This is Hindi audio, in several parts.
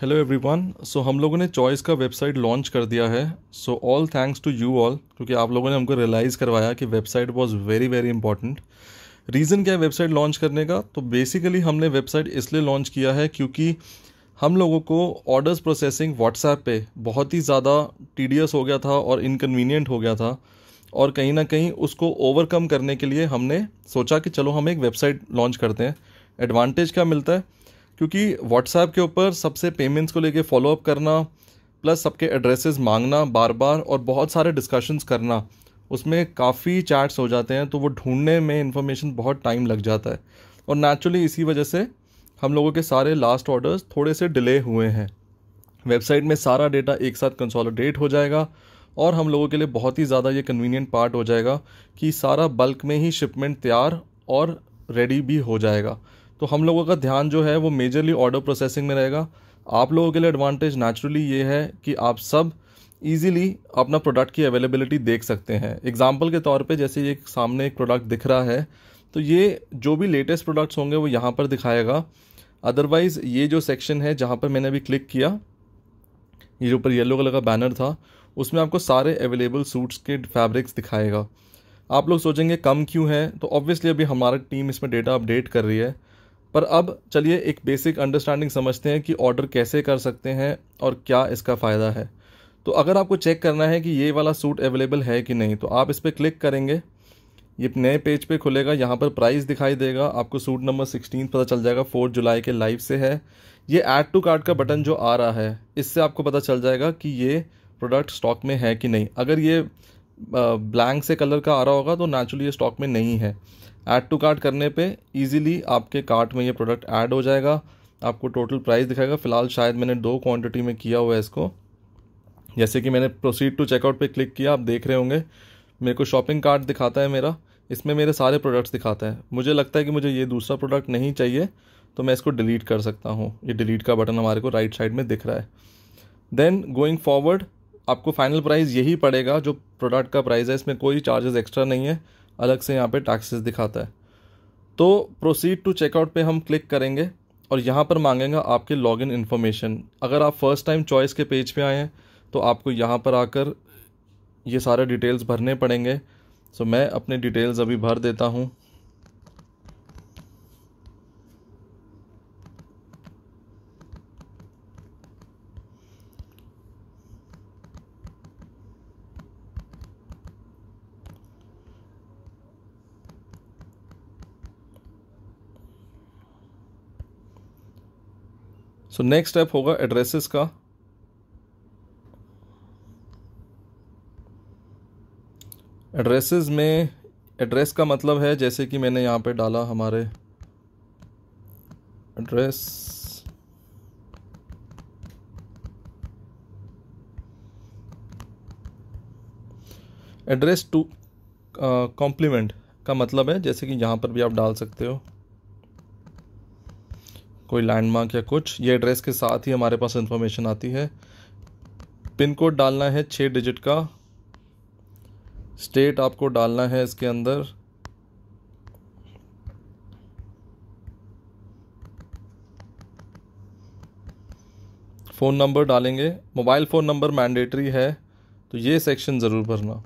हेलो एवरीवन सो हम लोगों ने चॉइस का वेबसाइट लॉन्च कर दिया है so all thanks to you all क्योंकि आप लोगों ने हमको रियलाइज़ करवाया कि website was very very important reason क्या है वेबसाइट लॉन्च करने का तो बेसिकली हमने वेबसाइट इसलिए लॉन्च किया है क्योंकि हम लोगों को ऑर्डर्स प्रोसेसिंग व्हाट्सएप पे बहुत ही ज़्यादा टीडियस हो गया था और इनकन्वीनियंट हो गया था और कहीं ना कहीं उसको ओवरकम करने के लिए हमने सोचा कि चलो हम एक वेबसाइट लॉन्च करते हैं एडवांटेज क्या मिलता है क्योंकि व्हाट्सएप के ऊपर सबसे पेमेंट्स को लेके फॉलोअप करना प्लस सबके एड्रेसेस मांगना बार बार और बहुत सारे डिस्कशंस करना उसमें काफ़ी चैट्स हो जाते हैं तो वो ढूंढने में इन्फॉर्मेशन बहुत टाइम लग जाता है और नेचुरली इसी वजह से हम लोगों के सारे लास्ट ऑर्डर्स थोड़े से डिले हुए हैं वेबसाइट में सारा डेटा एक साथ कंसोलिडेट हो जाएगा और हम लोगों के लिए बहुत ही ज़्यादा ये कन्वीनियंट पार्ट हो जाएगा कि सारा बल्क में ही शिपमेंट तैयार और रेडी भी हो जाएगा तो हम लोगों का ध्यान जो है वो मेजरली ऑर्डर प्रोसेसिंग में रहेगा आप लोगों के लिए एडवांटेज नेचुरली ये है कि आप सब ईजिली अपना प्रोडक्ट की अवेलेबिलिटी देख सकते हैं एग्जाम्पल के तौर पर जैसे ये सामने एक प्रोडक्ट दिख रहा है तो ये जो भी लेटेस्ट प्रोडक्ट्स होंगे वो यहाँ पर दिखाएगा अदरवाइज़ ये जो सेक्शन है जहाँ पर मैंने अभी क्लिक किया ये जो ऊपर येलो कलर का बैनर था उसमें आपको सारे अवेलेबल सूट्स के फैब्रिक्स दिखाएगा आप लोग सोचेंगे कम क्यों है तो ऑब्वियसली अभी हमारा टीम इसमें डेटा अपडेट कर रही है पर अब चलिए एक बेसिक अंडरस्टैंडिंग समझते हैं कि ऑर्डर कैसे कर सकते हैं और क्या इसका फ़ायदा है तो अगर आपको चेक करना है कि ये वाला सूट अवेलेबल है कि नहीं तो आप इस पर क्लिक करेंगे ये नए पेज पे खुलेगा यहाँ पर प्राइस दिखाई देगा आपको सूट नंबर सिक्सटीन पता चल जाएगा फोर्थ जुलाई के लाइव से है ये ऐड टू कार्ट का बटन जो आ रहा है इससे आपको पता चल जाएगा कि ये प्रोडक्ट स्टॉक में है कि नहीं अगर ये ब्लैंक से कलर का आ रहा होगा तो नेचुरली ये स्टॉक में नहीं है ऐड टू कार्ट करने पे इजीली आपके कार्ट में ये प्रोडक्ट ऐड हो जाएगा आपको टोटल प्राइस दिखाएगा फिलहाल शायद मैंने दो क्वांटिटी में किया हुआ है इसको जैसे कि मैंने प्रोसीड टू चेकआउट पे क्लिक किया आप देख रहे होंगे मेरे को शॉपिंग कार्ट दिखाता है मेरा इसमें मेरे सारे प्रोडक्ट्स दिखाता है मुझे लगता है कि मुझे ये दूसरा प्रोडक्ट नहीं चाहिए तो मैं इसको डिलीट कर सकता हूँ ये डिलीट का बटन हमारे को राइट साइड में दिख रहा है देन गोइंग फॉरवर्ड आपको फाइनल प्राइस यही पड़ेगा जो प्रोडक्ट का प्राइस है इसमें कोई चार्जेस एक्स्ट्रा नहीं है अलग से यहाँ पे टैक्सेस दिखाता है तो प्रोसीड टू चेकआउट पे हम क्लिक करेंगे और यहाँ पर मांगेगा आपके लॉगिन इन्फॉर्मेशन अगर आप फर्स्ट टाइम चॉइस के पेज पे आए हैं तो आपको यहाँ पर आकर ये सारे डिटेल्स भरने पड़ेंगे सो मैं अपने डिटेल्स अभी भर देता हूँ सो नेक्स्ट स्टेप होगा एड्रेसेस का एड्रेसेस में एड्रेस का मतलब है जैसे कि मैंने यहाँ पे डाला हमारे एड्रेस एड्रेस टू कॉम्प्लीमेंट का मतलब है जैसे कि यहाँ पर भी आप डाल सकते हो कोई लैंडमार्क या कुछ ये एड्रेस के साथ ही हमारे पास इन्फॉर्मेशन आती है पिन कोड डालना है छः डिजिट का स्टेट आपको डालना है इसके अंदर फ़ोन नंबर डालेंगे मोबाइल फ़ोन नंबर मैंडेटरी है तो ये सेक्शन ज़रूर भरना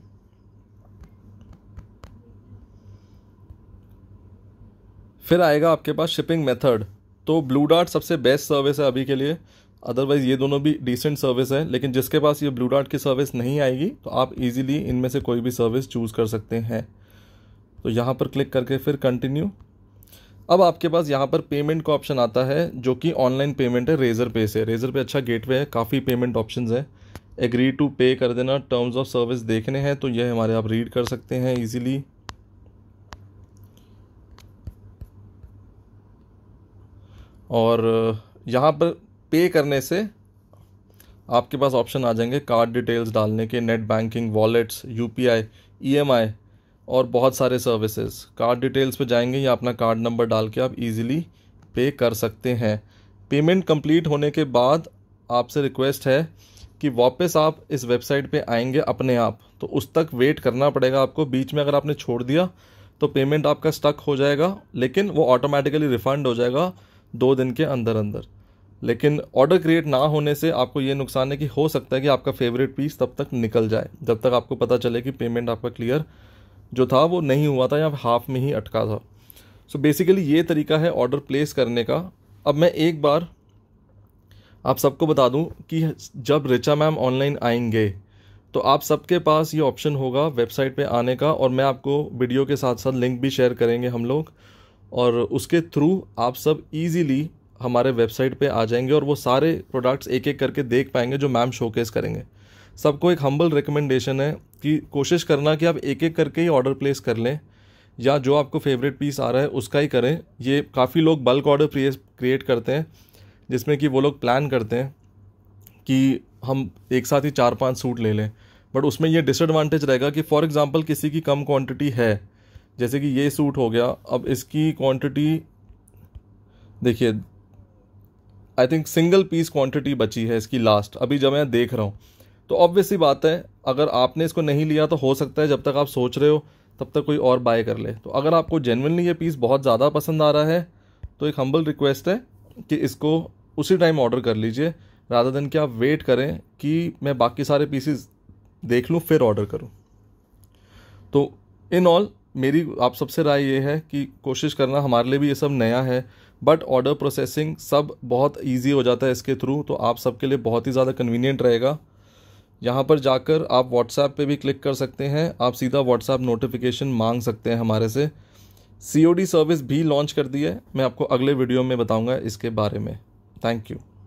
फिर आएगा आपके पास शिपिंग मेथड तो ब्लू डार्ट सबसे बेस्ट सर्विस है अभी के लिए अदरवाइज़ ये दोनों भी डिसेंट सर्विस है लेकिन जिसके पास ये ब्लू डार्ट की सर्विस नहीं आएगी तो आप इजीली इनमें से कोई भी सर्विस चूज़ कर सकते हैं तो यहाँ पर क्लिक करके फिर कंटिन्यू अब आपके पास यहाँ पर पेमेंट का ऑप्शन आता है जो कि ऑनलाइन पेमेंट है रेज़र पे से रेज़र पे अच्छा गेटवे है काफ़ी पेमेंट ऑप्शन है एग्री टू पे कर देना टर्म्स ऑफ सर्विस देखने हैं तो यह हमारे आप रीड कर सकते हैं ईजिली और यहाँ पर पे करने से आपके पास ऑप्शन आ जाएंगे कार्ड डिटेल्स डालने के net banking wallets U P I E M I और बहुत सारे सर्विसेज कार्ड डिटेल्स पे जाएंगे या अपना कार्ड नंबर डाल के आप इजीली पे कर सकते हैं पेमेंट कंप्लीट होने के बाद आपसे रिक्वेस्ट है कि वापस आप इस वेबसाइट पे आएंगे अपने आप तो उस तक वेट करना पड़ेगा आपको बीच में अगर आपने छोड़ दिया तो पेमेंट आपका स्टक हो जाएगा लेकिन वो ऑटोमेटिकली रिफ़ंड हो जाएगा दो दिन के अंदर अंदर लेकिन ऑर्डर क्रिएट ना होने से आपको ये नुकसान है कि हो सकता है कि आपका फेवरेट पीस तब तक निकल जाए जब तक आपको पता चले कि पेमेंट आपका क्लियर जो था वो नहीं हुआ था या हाफ में ही अटका था सो so बेसिकली ये तरीका है ऑर्डर प्लेस करने का अब मैं एक बार आप सबको बता दूं कि जब रिचा मैम ऑनलाइन आएंगे तो आप सबके पास ये ऑप्शन होगा वेबसाइट पे आने का और मैं आपको वीडियो के साथ साथ लिंक भी शेयर करेंगे हम लोग और उसके थ्रू आप सब इजीली हमारे वेबसाइट पे आ जाएंगे और वो सारे प्रोडक्ट्स एक एक करके देख पाएंगे जो मैम शोकेस करेंगे सबको एक हम्बल रिकमेंडेशन है कि कोशिश करना कि आप एक एक करके ही ऑर्डर प्लेस कर लें या जो आपको फेवरेट पीस आ रहा है उसका ही करें ये काफ़ी लोग बल्क ऑर्डर क्रिएट करते हैं जिसमें कि वो लोग प्लान करते हैं कि हम एक साथ ही चार पांच सूट ले लें बट उसमें ये डिसएडवांटेज रहेगा कि फॉर एग्ज़ाम्पल किसी की कम क्वांटिटी है जैसे कि ये सूट हो गया अब इसकी क्वांटिटी देखिए I think single piece quantity बची है इसकी लास्ट अभी जब मैं देख रहा हूँ तो ऑब्वियसली बात है अगर आपने इसको नहीं लिया तो हो सकता है जब तक आप सोच रहे हो तब तक कोई और बाय कर ले तो अगर आपको जेनविनली ये पीस बहुत ज़्यादा पसंद आ रहा है तो एक हम्बल रिक्वेस्ट है कि इसको उसी टाइम ऑर्डर कर लीजिए राधा दिन कि आप वेट करें कि मैं बाकी सारे पीसेस देख लूँ फिर ऑर्डर करूँ तो इन ऑल मेरी आप सबसे राय ये है कि कोशिश करना हमारे लिए भी ये सब नया है बट ऑर्डर प्रोसेसिंग सब बहुत ईजी हो जाता है इसके थ्रू तो आप सबके लिए बहुत ही ज़्यादा कन्वीनियंट रहेगा यहाँ पर जाकर आप व्हाट्सएप पे भी क्लिक कर सकते हैं आप सीधा व्हाट्सएप नोटिफिकेशन मांग सकते हैं हमारे से सी सर्विस भी लॉन्च कर दी है मैं आपको अगले वीडियो में बताऊँगा इसके बारे में थैंक यू